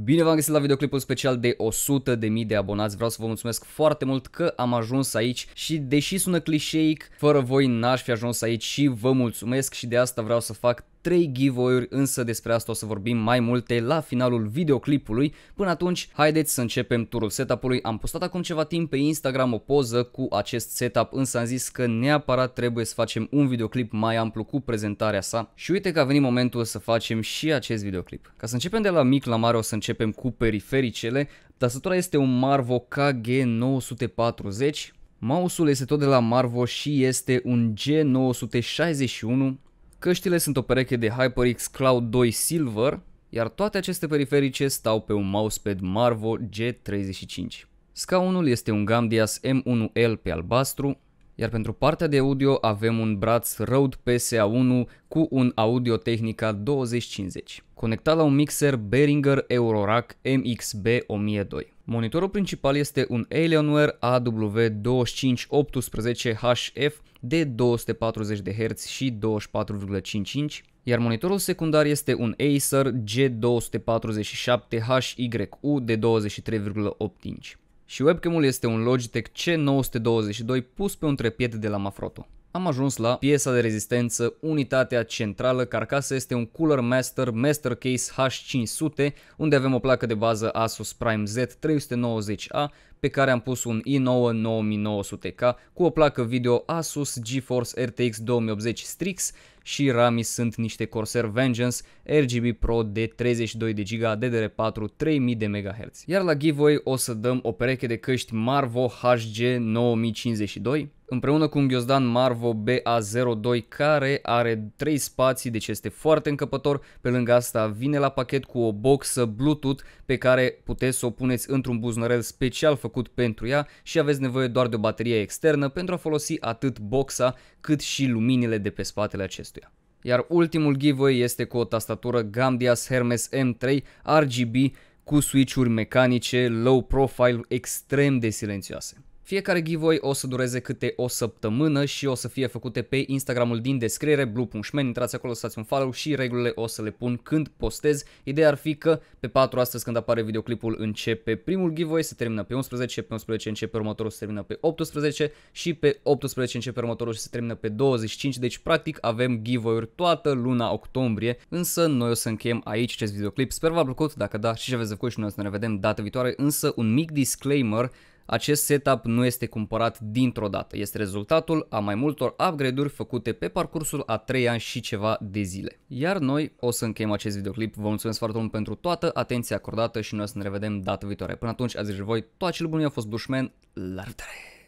Bine v-am găsit la videoclipul special de 100.000 de abonați, vreau să vă mulțumesc foarte mult că am ajuns aici și deși sună clișeic, fără voi n-aș fi ajuns aici și vă mulțumesc și de asta vreau să fac 3 giveaway-uri, însă despre asta o să vorbim mai multe la finalul videoclipului. Până atunci, haideți să începem turul setup-ului. Am postat acum ceva timp pe Instagram o poză cu acest setup, însă am zis că neapărat trebuie să facem un videoclip mai amplu cu prezentarea sa. Și uite că a venit momentul să facem și acest videoclip. Ca să începem de la mic la mare, o să începem cu perifericele. Tastatura este un Marvo KG940, Mouse-ul este tot de la Marvo și este un G961, Căștile sunt o pereche de HyperX Cloud 2 Silver, iar toate aceste periferice stau pe un mousepad Marvo G35. Scaunul este un Gamdias M1L pe albastru, iar pentru partea de audio avem un braț Rode PSA1 cu un Audio Technica 2050, conectat la un mixer Behringer Eurorack MXB1002. Monitorul principal este un Alienware AW2518HF de 240 de Hz și 24,5 inch, iar monitorul secundar este un Acer G247HYU de 23,8 inch. Și webcam-ul este un Logitech C922 pus pe un trepied de la Mafroto. Am ajuns la piesa de rezistență, unitatea centrală, carcasa este un Cooler Master Master Case H500, unde avem o placă de bază Asus Prime Z390A, pe care am pus un i9 9900K cu o placă video Asus GeForce RTX 2080 Strix și RAM sunt niște Corsair Vengeance RGB Pro de 32 de GB DDR4 3000 de MHz. Iar la giveaway o să dăm o pereche de căști Marvo HG 9052 împreună cu un ghiozdan Marvo BA02 care are 3 spații, deci este foarte încăpător. Pe lângă asta vine la pachet cu o boxă Bluetooth pe care puteți să o puneți într-un buzunarel special făcut pentru ea și aveți nevoie doar de o baterie externă pentru a folosi atât boxa cât și luminile de pe spatele acestuia iar ultimul giveaway este cu o tastatură Gamdias Hermes M3 RGB cu switch-uri mecanice, low profile, extrem de silențioase. Fiecare giveaway o să dureze câte o săptămână și o să fie făcute pe Instagramul din descriere, blue.shmen, intrați acolo, lăsați un follow și regulile o să le pun când postez. Ideea ar fi că pe 4 astăzi când apare videoclipul începe primul giveaway, se termină pe 11, pe 11 începe următorul, se termină pe 18 și pe 18 începe următorul și se termină pe 25, deci practic avem giveaway-uri toată luna octombrie, însă noi o să încheiem aici acest videoclip. Sper v-a plăcut, dacă da și ce aveți de făcut și noi o să ne revedem data viitoare, însă un mic disclaimer, acest setup nu este cumpărat dintr-o dată, este rezultatul a mai multor upgrade-uri făcute pe parcursul a 3 ani și ceva de zile. Iar noi o să încheiem acest videoclip, vă mulțumesc foarte mult pentru toată atenția acordată și noi o să ne revedem data viitoare. Până atunci, azi și voi, toate cele bune, eu fost Bushman, la revedere!